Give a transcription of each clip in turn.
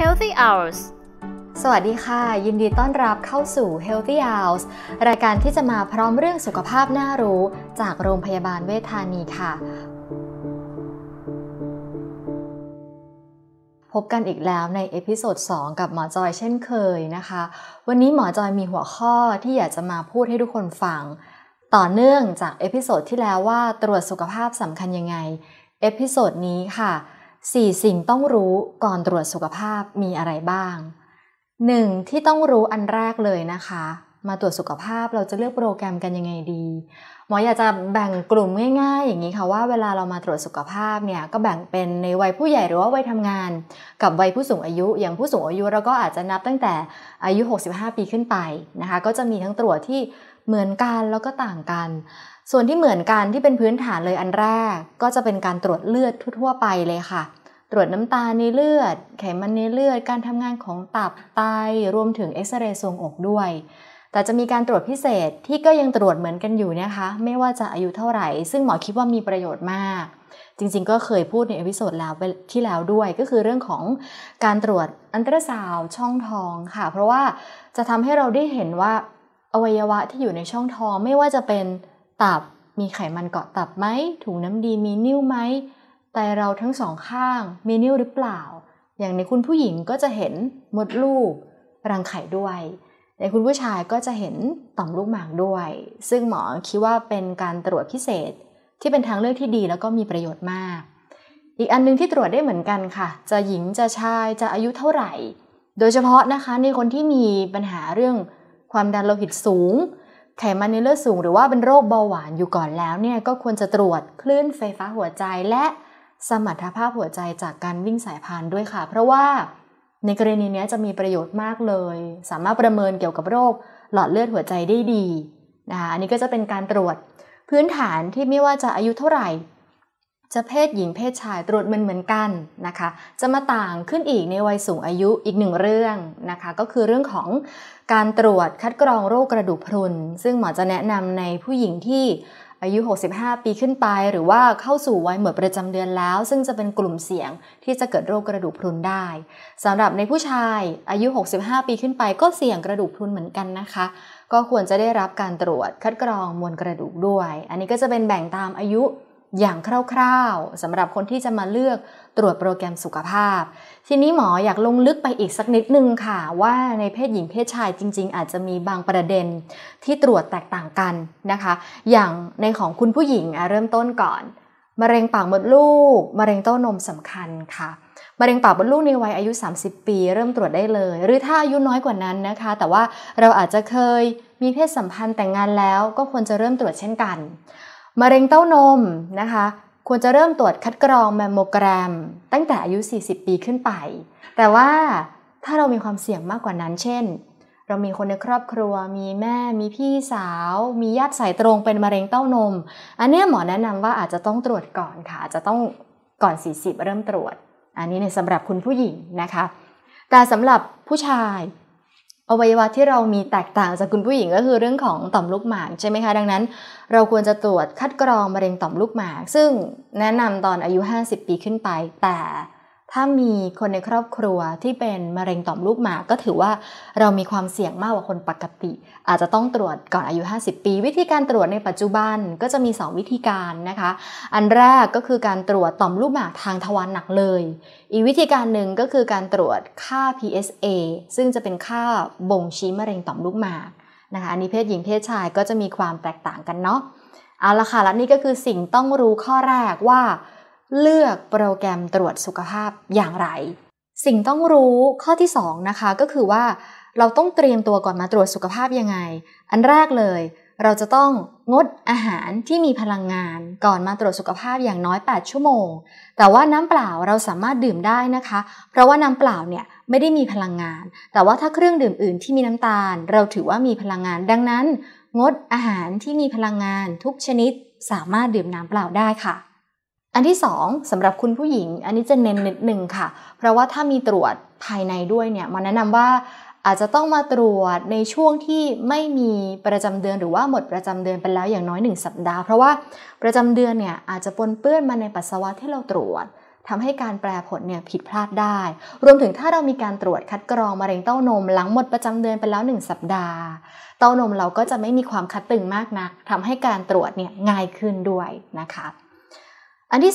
Healthy Hours สวัสดีค่ะ ยินดีต้อนรับเข้าสู่ Healthy Hours รายการที่จะมาพร้อมเรื่องสุขภาพน่ารู้ จากโรงพยาบาลเวทานีค่ะ พบกันอีกแล้วในเอพิโซด 2 กับหมอจอยเช่นเคยนะคะ วันนี้หมอจอยมีหัวข้อที่อยากจะมาพูดให้ทุกคนฟัง ต่อเนื่องจากเอพิโซดที่แล้วว่าตรวจสุขภาพสำคัญยังไง เอพิโซดนี้ค่ะสี่สิ่งต้องรู้ก่อนตรวจสุขภาพมีอะไรบ้าง 1. ที่ต้องรู้อันแรกเลยนะคะ มาตรวจสุขภาพเราจะเลือกโปรแกรมกันยังไงดี หมออยากจะแบ่งกลุ่มง่ายๆ อย่างนี้ค่ะ ว่าเวลาเรามาตรวจสุขภาพเนี่ย ก็แบ่งเป็นในวัยผู้ใหญ่หรือว่าวัยทำงาน กับวัยผู้สูงอายุ อย่างผู้สูงอายุเราก็อาจจะนับตั้งแต่อายุ 65 ปีขึ้นไปนะคะก็จะมีทั้งตรวจที่เหมือนกันแล้วก็ต่างกันส่วนที่เหมือนกันที่เป็นพื้นฐานเลยอันแรกก็จะเป็นการตรวจเลือดทั่วไปเลยค่ะ ตรวจน้ำตาในเลือดไขมันในเลือด การทำงานของตับไตรวมถึงเอ็กซเรย์ทรงอกด้วย แต่จะมีการตรวจพิเศษที่ก็ยังตรวจเหมือนกันอยู่นะคะ ไม่ว่าจะอายุเท่าไหร่ ซึ่งหมอคิดว่ามีประโยชน์มาก จริงๆก็เคยพูดในเอพิโซดแล้วที่แล้วด้วย ก็คือเรื่องของการตรวจอันตราซาวช่องท้องค่ะ เพราะว่าจะทำให้เราได้เห็นว่าอวัยวะที่อยู่ในช่องท้องไม่ว่าจะเป็นับมีไขมันเกาะตับไหมถุงน้ำดีมีนิ้วไหมไตเราทั้งสองข้าง มีนิ้วหรือเปล่า อย่างในคุณผู้หญิงก็จะเห็นมดลูก รังไข่ด้วย ในคุณผู้ชายก็จะเห็นต่อมลูกหมากด้วย ซึ่งหมอคิดว่าเป็นการตรวจพิเศษ ที่เป็นทางเลือกที่ดีแล้วก็มีประโยชน์มาก อีกอันนึงที่ตรวจได้เหมือนกันค่ะ จะหญิงจะชายจะอายุเท่าไหร่ โดยเฉพาะนะคะในคนที่มีปัญหาเรื่อง ความดันโลหิตสูงไขมันในเลือดสูงหรือว่าเป็นโรคเบาหวานอยู่ก่อนแล้วเนี่ยก็ควรจะตรวจคลื่นไฟฟ้าหัวใจและสมรรถภาพหัวใจจากการวิ่งสายพานด้วยค่ะ เพราะว่าในกรณีนี้จะมีประโยชน์มากเลย สามารถประเมินเกี่ยวกับโรค หลอดเลือดหัวใจได้ดีนะคะอันนี้ก็จะเป็นการตรวจพื้นฐานที่ไม่ว่าจะอายุเท่าไหร่จะเพศหญิงเพศชายตรวจมันเหมือนกันนะคะ จะมาต่างขึ้นอีกในวัยสูงอายุอีกหนึ่งเรื่องนะคะ ก็คือเรื่องของการตรวจคัดกรองโรคกระดูกพรุนซึ่งหมอจะแนะนำในผู้หญิงที่อายุ 65 ปีขึ้นไป หรือว่าเข้าสู่วัยหมดประจำเดือนแล้ว ซึ่งจะเป็นกลุ่มเสี่ยงที่จะเกิดโรคกระดูกพรุนได้สำหรับในผู้ชายอายุ 65 ปีขึ้นไปก็เสี่ยงกระดูกพรุนเหมือนกันนะคะ ก็ควรจะได้รับการตรวจคัดกรองมวลกระดูกด้วย อันนี้ก็จะเป็นแบ่งตามอายุอย่างคร่าวๆสำหรับคนที่จะมาเลือกตรวจโปรแกรมสุขภาพ ทีนี้หมออยากลงลึกไปอีกสักนิดนึงค่ะ ว่าในเพศหญิงเพศชายจริงๆ อาจจะมีบางประเด็นที่ตรวจแตกต่างกันนะคะ อย่างในของคุณผู้หญิงเริ่มต้นก่อนมะเร็งปากมดลูกมะเร็งเต้านมสำคัญค่ะมะเร็งปากมดลูกในวัยอายุ 30 ปี เริ่มตรวจได้เลย หรือถ้าอายุน้อยกว่านั้นนะคะ แต่ว่าเราอาจจะเคยมีเพศสัมพันธ์แต่งงานแล้วก็ควรจะเริ่มตรวจเช่นกันมะเร็งเต้านมนะคะควรจะเริ่มตรวจคัดกรองแมมโมแกรมตั้งแต่อายุ40ปีขึ้นไป แต่ว่าถ้าเรามีความเสี่ยงมากกว่านั้น เช่น เรามีคนในครอบครัวมีแม่ มีพี่สาว มีญาติสายตรงเป็นมะเร็งเต้านม อันนี้หมอแนะนำว่าอาจจะต้องตรวจก่อนค่ะจจะต้องก่อน 40 เริ่มตรวจ อันนี้ในสำหรับคุณผู้หญิงนะคะแต่สำหรับผู้ชายอวัยวะที่เรามีแตกต่างจากคุณผู้หญิงก็คือเรื่องของต่อมลูกหมากใช่ไหมคะ ดังนั้นเราควรจะตรวจคัดกรองมะเร็งต่อมลูกหมาก ซึ่งแนะนำตอนอายุ 50 ปีขึ้นไปแต่ถ้ามีคนในครอบครัวที่เป็นมะเร็งต่อมลูกหมากก็ถือว่าเรามีความเสี่ยงมากกว่าคนปกติ อาจจะต้องตรวจก่อนอายุ 50 ปี วิธีการตรวจในปัจจุบันก็จะมี 2 วิธีการนะคะ อันแรกก็คือการตรวจต่อมลูกหมากทางทวารหนักเลย อีกวิธีการหนึ่งก็คือการตรวจค่า PSA ซึ่งจะเป็นค่าบ่งชี้มะเร็งต่อมลูกหมากนะคะอันนี้เพศหญิงเพศชายก็จะมีความแตกต่างกันเนาะเอาละค่ะและนี่ก็คือสิ่งต้องรู้ข้อแรกว่าเลือกโปรแกรมตรวจสุขภาพอย่างไร สิ่งต้องรู้ข้อที่2นะคะก็คือว่า เราต้องเตรียมตัวก่อนมาตรวจสุขภาพยังไง อันแรกเลย เราจะต้องงดอาหารที่มีพลังงานก่อนมาตรวจสุขภาพอย่างน้อย 8 ชั่วโมง แต่ว่าน้ำเปล่าเราสามารถดื่มได้นะคะ เพราะว่าน้ำเปล่าเนี่ยไม่ได้มีพลังงาน แต่ว่าถ้าเครื่องดื่มอื่น ที่มีน้ำตาล เราถือว่ามีพลังงาน ดังนั้น งดอาหารที่มีพลังงานทุกชนิด สามารถดื่มน้ำเปล่าได้ค่ะอันที่สองสำหรับคุณผู้หญิง อันนี้จะเน้นนิดหนึ่งค่ะ เพราะว่าถ้ามีตรวจภายในด้วยเนี่ยมาแนะนำว่าอาจจะต้องมาตรวจในช่วงที่ไม่มีประจำเดือน หรือว่าหมดประจำเดือนไปแล้วอย่างน้อย 1 สัปดาห์ เพราะว่าประจำเดือนเนี่ยอาจจะปนเปื้อนมาในปัสสาวะที่เราตรวจทำให้การแปลผลเนี่ยผิดพลาดได้ รวมถึงถ้าเรามีการตรวจคัดกรองมะเร็งเต้านมหลังหมดประจำเดือนไปแล้ว 1 สัปดาห์ เต้านมเราก็จะไม่มีความคัดตึงมากนักทำให้การตรวจเนี่ยง่ายขึ้นด้วยนะคะอันที่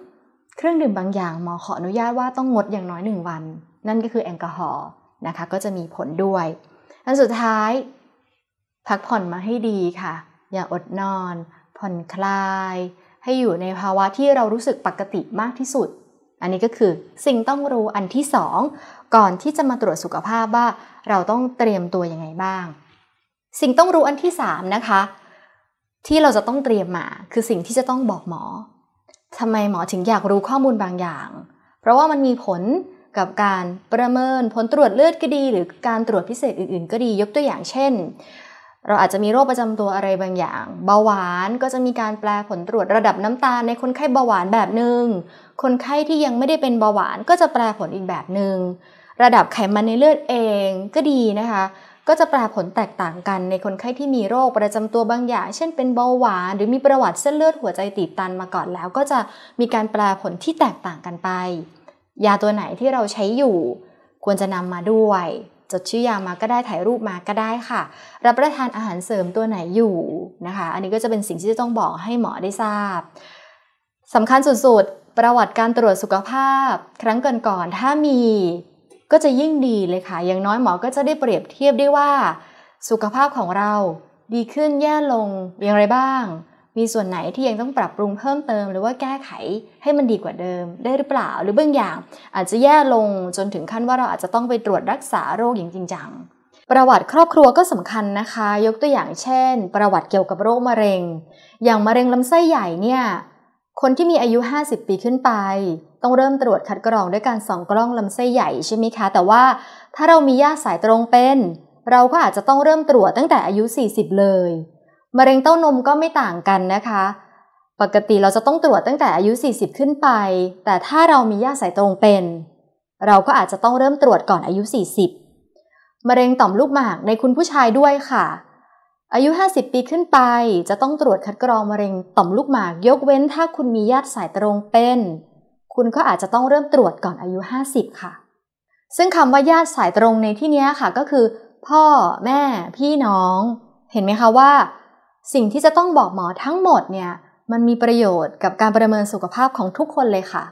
3 เครื่องดื่มบางอย่างหมอขออนุญาตว่าต้องงดอย่างน้อย1วัน นั่นก็คือแอลกอฮอล์นะคะก็จะมีผลด้วยอันสุดท้ายพักผ่อนมาให้ดีค่ะ อย่าอดนอน ผ่อนคลาย ให้อยู่ในภาวะที่เรารู้สึกปกติมากที่สุด อันนี้ก็คือสิ่งต้องรู้อันที่2ก่อนที่จะมาตรวจสุขภาพว่าเราต้องเตรียมตัวยังไงบ้าง สิ่งต้องรู้อันที่3นะคะที่เราจะต้องเตรียมมา คือสิ่งที่จะต้องบอกหมอทำไมหมอถึงอยากรู้ข้อมูลบางอย่าง เพราะว่ามันมีผลกับการประเมินผลตรวจเลือดก็ดี หรือการตรวจพิเศษอื่นๆก็ดียกตัวอย่างเช่น เราอาจจะมีโรคประจำตัวอะไรบางอย่าง เบาหวานก็จะมีการแปลผลตรวจระดับน้ำตาลในคนไข้เบาหวานแบบหนึง่งคนไข้ที่ยังไม่ได้เป็นเบาหวานก็จะแปลผลอีกแบบหนึง่งระดับไขมันในเลือดเองก็ดีนะคะก็จะปราผลแตกต่างกันในคนไข้ที่มีโรคประจำตัวบางอย่าง เช่นเป็นเบาหวานหรือมีประวัติเส้นเลือดหัวใจตีบตันมาก่อนแล้ว ก็จะมีการแปลผลที่แตกต่างกันไป ยาตัวไหนที่เราใช้อยู่ควรจะนำมาด้วย จดชื่อยามาก็ได้ถ่ายรูปมาก็ได้ค่ะ รับประทานอาหารเสริมตัวไหนอยู่นะคะ อันนี้ก็จะเป็นสิ่งที่จะต้องบอกให้หมอได้ทราบสำคัญสุดๆประวัติการตรวจสุขภาพครั้งก่อนๆถ้ามีก็จะยิ่งดีเลยค่ะ อย่างน้อยหมอก็จะได้เปรียบเทียบได้ว่า สุขภาพของเรา ดีขึ้นแย่ลงอย่างไรบ้าง มีส่วนไหนที่ยังต้องปรับปรุงเพิ่มเติมหรือว่าแก้ไขให้มันดีกว่าเดิม ได้หรือเปล่าหรือบางอย่าง อาจจะแย่ลงจนถึงขั้นว่าเราอาจจะต้องไปตรวจรักษาโรคอย่างจริงจังประวัติครอบครัวก็สำคัญนะคะ ยกตัวอย่างเช่น ประวัติเกี่ยวกับโรคมะเร็ง อย่างมะเร็งลำไส้ใหญ่เนี่ยคนที่มีอายุ 50 ปีขึ้นไปต้องเริ่มตรวจคัดกรองด้วยการส่องกล้องลำไส้ใหญ่ใช่ไหมคะ แต่ว่าถ้าเรามีญาติสายตรงเป็น เราก็อาจจะต้องเริ่มตรวจตั้งแต่อายุ 40 เลย มะเร็งเต้านมก็ไม่ต่างกันนะคะ ปกติเราจะต้องตรวจตั้งแต่อายุ 40 ขึ้นไป แต่ถ้าเรามีญาติสายตรงเป็น เราก็อาจจะต้องเริ่มตรวจก่อนอายุ 40 มะเร็งต่อมลูกหมากในคุณผู้ชายด้วยค่ะ อายุ 50 ปีขึ้นไปจะต้องตรวจคัดกรองมะเร็งต่อมลูกหมากยกเว้น ถ้าคุณมีญาติสายตรงเป็นคุณก็อาจจะต้องเริ่มตรวจก่อนอายุ 50 ค่ะ ซึ่งคำว่าญาติสายตรงในที่นี้ค่ะ ก็คือ พ่อแม่ พี่น้อง เห็นไหมคะว่า สิ่งที่จะต้องบอกหมอทั้งหมดเนี่ย มันมีประโยชน์กับการประเมินสุขภาพของทุกคนเลยค่ะ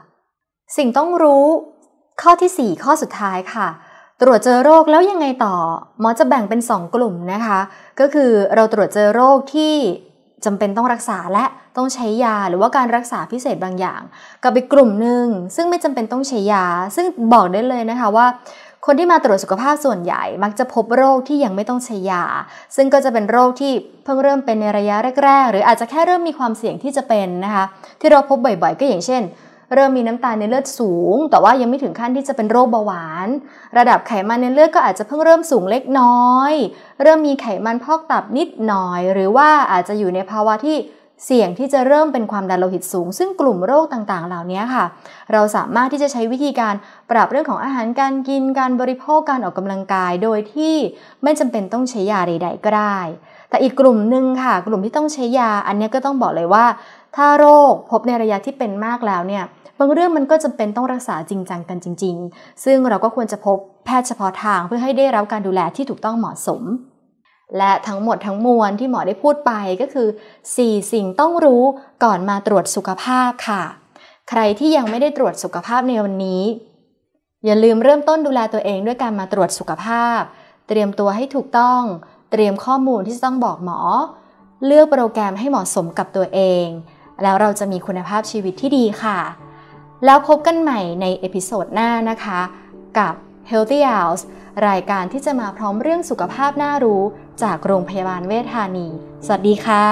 สิ่งต้องรู้ ข้อที่ 4 ข้อสุดท้ายค่ะ ตรวจเจอโรคแล้วยังไงต่อ หมอจะแบ่งเป็น 2 กลุ่มนะคะ ก็คือเราตรวจเจอโรคที่จำเป็นต้องรักษาและต้องใช้ยา หรือว่าการรักษาพิเศษบางอย่าง กับอีกกลุ่มหนึ่งซึ่งไม่จำเป็นต้องใช้ยา ซึ่งบอกได้เลยนะคะ ว่าคนที่มาตรวจสุขภาพส่วนใหญ่ มักจะพบโรคที่ยังไม่ต้องใช้ยา ซึ่งก็จะเป็นโรคที่เพิ่งเริ่มเป็นในระยะแรกๆหรืออาจจะแค่เริ่มมีความเสี่ยงที่จะเป็นนะคะที่เราพบบ่อยๆก็อย่างเช่นเริ่มมีน้ำตาลในเลือดสูง แต่ว่ายังไม่ถึงขั้นที่จะเป็นโรคเบาหวาน ระดับไขมันในเลือดก็อาจจะเพิ่งเริ่มสูงเล็กน้อย เริ่มมีไขมันพอกตับนิดหน่อย หรือว่าอาจจะอยู่ในภาวะที่เสี่ยงที่จะเริ่มเป็นความ ดันโลหิตสูง ซึ่งกลุ่มโรคต่าง ๆเหล่านี้ค่ะ เราสามารถที่จะใช้วิธีการปรับเรื่องของอาหารการกินการบริโภคการออกกำลังกายโดยที่ไม่จำเป็นต้องใช้ยาใดๆก็ได้ แต่อีกกลุ่มหนึ่งค่ะกลุ่มที่ต้องใช้ยาอันนี้ก็ต้องบอกเลยว่า ถ้าโรคพบในระยะที่เป็นมากแล้วเนี่ยบางเรื่องมันก็จำเป็นต้องรักษาจริงจังกันจริงๆ ซึ่งเราก็ควรจะพบแพทย์เฉพาะทางเพื่อให้ได้รับการดูแลที่ถูกต้องเหมาะสมและทั้งหมดทั้งมวลที่หมอได้พูดไปก็คือ 4 สิ่งต้องรู้ก่อนมาตรวจสุขภาพค่ะ ใครที่ยังไม่ได้ตรวจสุขภาพในวันนี้ อย่าลืมเริ่มต้นดูแลตัวเองด้วยการมาตรวจสุขภาพ เตรียมตัวให้ถูกต้อง เตรียมข้อมูลที่จะต้องบอกหมอ เลือกโปรแกรมให้เหมาะสมกับตัวเอง แล้วเราจะมีคุณภาพชีวิตที่ดีค่ะ แล้วพบกันใหม่ในเอพิโซดหน้านะคะ กับ Healthy Hours รายการที่จะมาพร้อมเรื่องสุขภาพน่ารู้จากโรงพยาบาลเวชธานี สวัสดีค่ะ